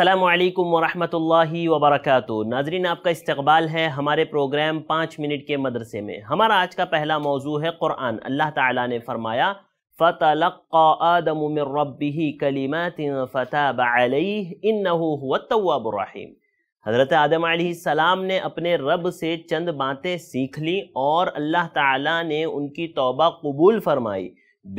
अल्लाम वरहमतुल्लाहि वबरकत नाजरीन आपका इस्तकबाल है हमारे प्रोग्राम पाँच मिनट के मदरसे में हमारा आज का पहला मौजू है क़ुरान अल्लाह ताला ने फरमाया फ़तलक़ादमरबी कलीमत फ़ताब इन्नतवाबरहीम हज़रत आदम सलाम ने अपने रब से चंद बातें सीख ली और अल्लाह ताला ने उनकी तौबा कबूल फरमाई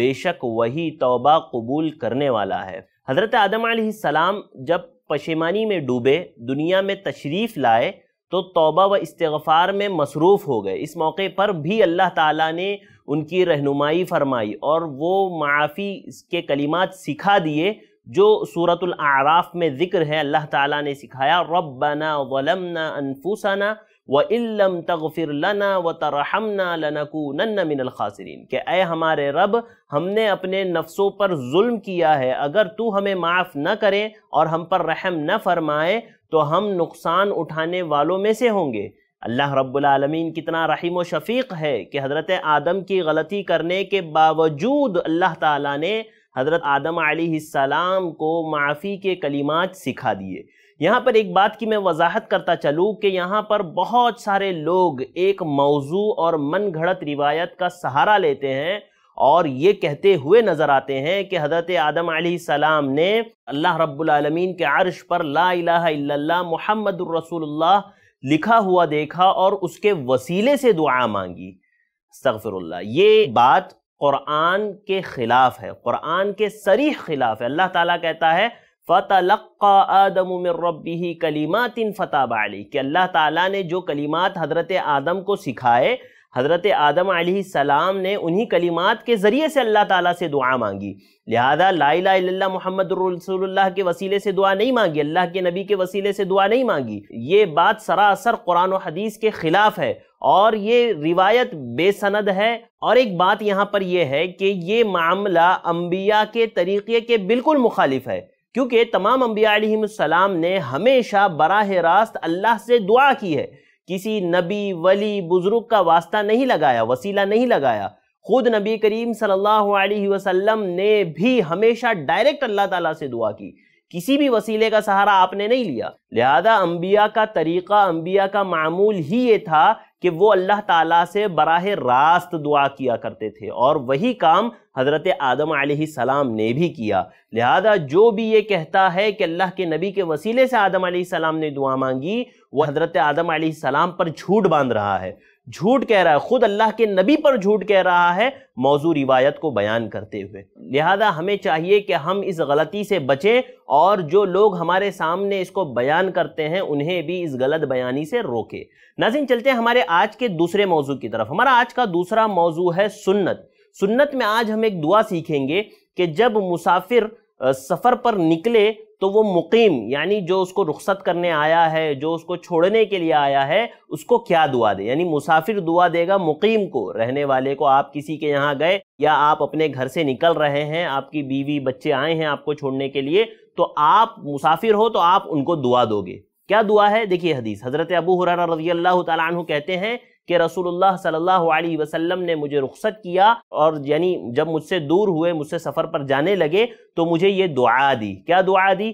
बेशक वही तौबा कबूल करने वाला है हज़रत आदम सलाम जब पशेमानी में डूबे दुनिया में तशरीफ़ लाए तो तौबा व इस्तफ़ार में मसरूफ़ हो गए इस मौके पर भी अल्लाह ताला ने उनकी रहनुमाई फरमाई और वो माफ़ी के कलिमात सिखा दिए जो सूरतल आराफ़ में ज़िक्र है अल्लाह ताला ने सिखाया रब्बना वलमना अनफुसना व इल्लम तगफिर लना व तरहमना लनकू नन्ना मिनल खासरीन कि अय हमारे रब हमने अपने नफ्सों पर जुल्म किया है अगर तू हमें माफ़ न करे और हम पर रहम न फरमाए तो हम नुकसान उठाने वालों में से होंगे अल्लाह रब्लमीन कितना रहीम व शफीक है कि हज़रत आदम की गलती करने के बावजूद अल्लाह ताला ने हज़रत आदम सलाम को माफ़ी के कलिमात सिखा दिए यहाँ पर एक बात की मैं वजाहत करता चलूँ कि यहाँ पर बहुत सारे लोग एक मौजू और मन घड़त रिवायत का सहारा लेते हैं और ये कहते हुए नज़र आते हैं कि हज़रत आदम सलाम ने अल्लाह रब्लमीन के आरश पर ला इला मोहम्मद रसूलुल्लाह लिखा हुआ देखा और उसके वसीले से दुआ मांगी सगफरल्ला ये बात क़ुरान के ख़िलाफ़ है क़ुरान के सरीह ख़िलाफ़ है अल्लाह ताला कहता है फ़तलक़ा आदम रबी कलीमात इन फ़ताब अली कि अल्लाह ताला ने जो कलीमात हज़रत आदम को सिखाए हज़रत आदम सलाम ने उन्हीं कलीमात के ज़रिए से अल्लाह ताला से दुआ मांगी लिहाजा ला मोहम्मद रसोल्ला के वसीले से दुआ नहीं मांगी अल्लाह के नबी के वसीले से दुआ नहीं मांगी ये बात सरासर कुरान हदीस के ख़िलाफ़ है और ये रिवायत बेसनद है और एक बात यहाँ पर यह है कि ये मामला अम्बिया के तरीक़े के बिल्कुल मुखालिफ है क्योंकि तमाम अम्बियाम ने हमेशा बराह रास्त अल्लाह से दुआ की है किसी नबी वली बुज़ुर्ग का वास्ता नहीं लगाया वसीला नहीं लगाया खुद नबी करीम सल्लल्लाहु अलैहि वसल्लम ने भी हमेशा डायरेक्ट अल्लाह ताला से दुआ की किसी भी वसीले का सहारा आपने नहीं लिया लिहाजा अम्बिया का तरीक़ा अम्बिया का मामूल ही ये था कि वो अल्लाह ताला से बराह रास्त दुआ किया करते थे और वही काम हज़रत आदम सलाम ने भी किया लिहाजा जो भी ये कहता है कि अल्लाह के नबी के वसीले से आदम सलाम ने दुआ मांगी वो हज़रत आदम सलाम पर झूठ बांध रहा है झूठ कह रहा है खुद अल्लाह के नबी पर झूठ कह रहा है मौजू रिवायत को बयान करते हुए लिहाजा हमें चाहिए कि हम इस गलती से बचें और जो लोग हमारे सामने इसको बयान करते हैं उन्हें भी इस गलत बयानी से रोके नाजिन चलते हैं हमारे आज के दूसरे मौजू की तरफ हमारा आज का दूसरा मौजू है सुन्नत सुन्नत में आज हम एक दुआ सीखेंगे कि जब मुसाफिर सफ़र पर निकले तो वो मुकीम यानी जो उसको रुखसत करने आया है जो उसको छोड़ने के लिए आया है उसको क्या दुआ दे यानी मुसाफिर दुआ देगा मुकीम को रहने वाले को आप किसी के यहाँ गए या आप अपने घर से निकल रहे हैं आपकी बीवी बच्चे आए हैं आपको छोड़ने के लिए तो आप मुसाफिर हो तो आप उनको दुआ दोगे क्या दुआ है देखिए हदीस हज़रत अबू हुरारा रजी अल्लाह तु कहते हैं कि रसूलुल्लाह सल्लल्लाहु अलैहि वसल्लम ने मुझे रुख्सत किया और यानी जब मुझसे दूर हुए मुझसे सफ़र पर जाने लगे तो मुझे ये दुआ दी क्या दुआ दी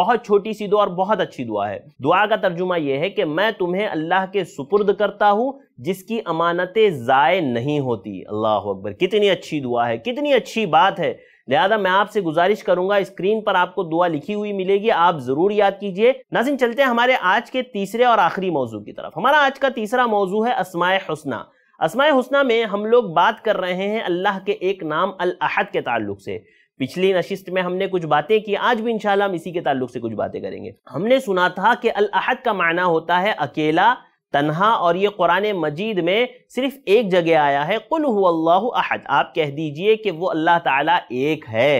बहुत छोटी सी दुआ और बहुत अच्छी दुआ है दुआ का तर्जुमा यह है कि मैं तुम्हें अल्लाह के सुपुर्द करता हूँ जिसकी अमानतें ज़ाय नहीं होती अल्लाह अकबर कितनी अच्छी दुआ है कितनी अच्छी बात है लिहाजा मैं आपसे गुजारिश करूंगा स्क्रीन पर आपको दुआ लिखी हुई मिलेगी आप जरूर याद कीजिए नाजिन चलते हैं हमारे आज के तीसरे और आखिरी मौजू की तरफ हमारा आज का तीसरा मौजू है असमाय हसना असमाय हसना में हम लोग बात कर रहे हैं अल्लाह के एक नाम अल अहद के ताल्लुक से पिछली नशिस्त में हमने कुछ बातें की आज भी इंशाल्लाह हम इसी के ताल्लुक से कुछ बातें करेंगे हमने सुना था कि अल अहद का मायना होता है अकेला तनहा और ये कुरान मजीद में सिर्फ एक जगह आया है कुल अल्लाह अहद आप कह दीजिए कि वो अल्लाह ताला एक है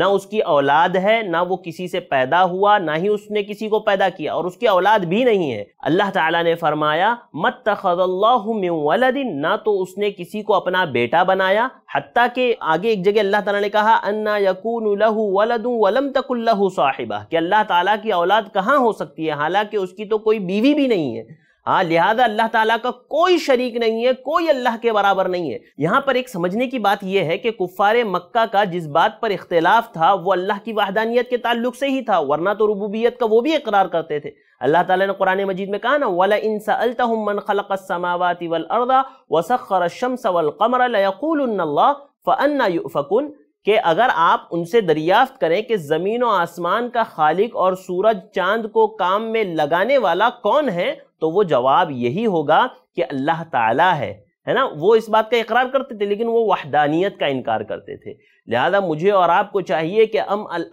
ना उसकी औलाद है ना वो किसी से पैदा हुआ ना ही उसने किसी को पैदा किया और उसकी औलाद भी नहीं है अल्लाह ताला ने फरमाया मत तखल्लादिन ना तो उसने किसी को अपना बेटा बनाया हत्ता के आगे एक जगह अल्लाह ताला ने कहा अन्ना यकून लहू वलदू वलम तकुल्लहू साहिबा कि अल्लाह ताला की औलाद कहाँ हो सकती है हालांकि उसकी तो कोई बीवी भी नहीं है हाँ लिहाजा अल्लाह ताला का कोई शरीक नहीं है कोई अल्लाह के बराबर नहीं है यहाँ पर एक समझने की बात यह है कि कुफ़ार मक्का का जिस बात पर इख्तलाफ था वो अल्लाह की वाहदानियत के ताल्लुक से ही था वरना तो रबूबियत का वो भी इकरार करते थे अल्लाह ताला ने कुरान मजीद में कहा ना वाला इंसा अलतमन खलक वल अरदा वसखर शम्स वल कमर लयकूल्ला युफकुन कि अगर आप उनसे दरियाफ्त करें कि ज़मीन व आसमान का खालिक और सूरज चांद को काम में लगाने वाला कौन है तो वो जवाब यही होगा कि अल्लाह ताला है है ना वो इस बात का इकरार करते थे लेकिन वो वहदानियत का इनकार करते थे लिहाजा मुझे और आपको चाहिए कि हम अल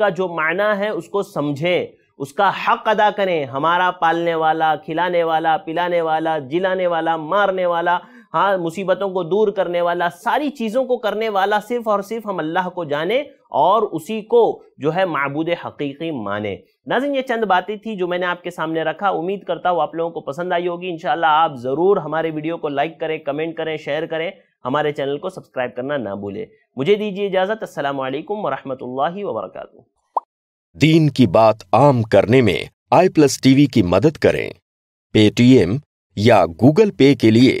का जो मायना है उसको समझें उसका हक अदा करें हमारा पालने वाला खिलाने वाला पिलाने वाला जिलाने वाला मारने वाला हाँ मुसीबतों को दूर करने वाला सारी चीज़ों को करने वाला सिर्फ और सिर्फ हम अल्लाह को जाने और उसी को जो है मबूद हकीकी माने नाजिन ये चंद बातें थी जो मैंने आपके सामने रखा उम्मीद करता हूँ आप लोगों को पसंद आई होगी इन आप ज़रूर हमारे वीडियो को लाइक करें कमेंट करें शेयर करें हमारे चैनल को सब्सक्राइब करना ना भूलें मुझे दीजिए इजाज़त असल वरहमल वबरक दीन की बात आम करने में आई प्लस टीवी की मदद करें पेटीएम या गूगल पे के लिए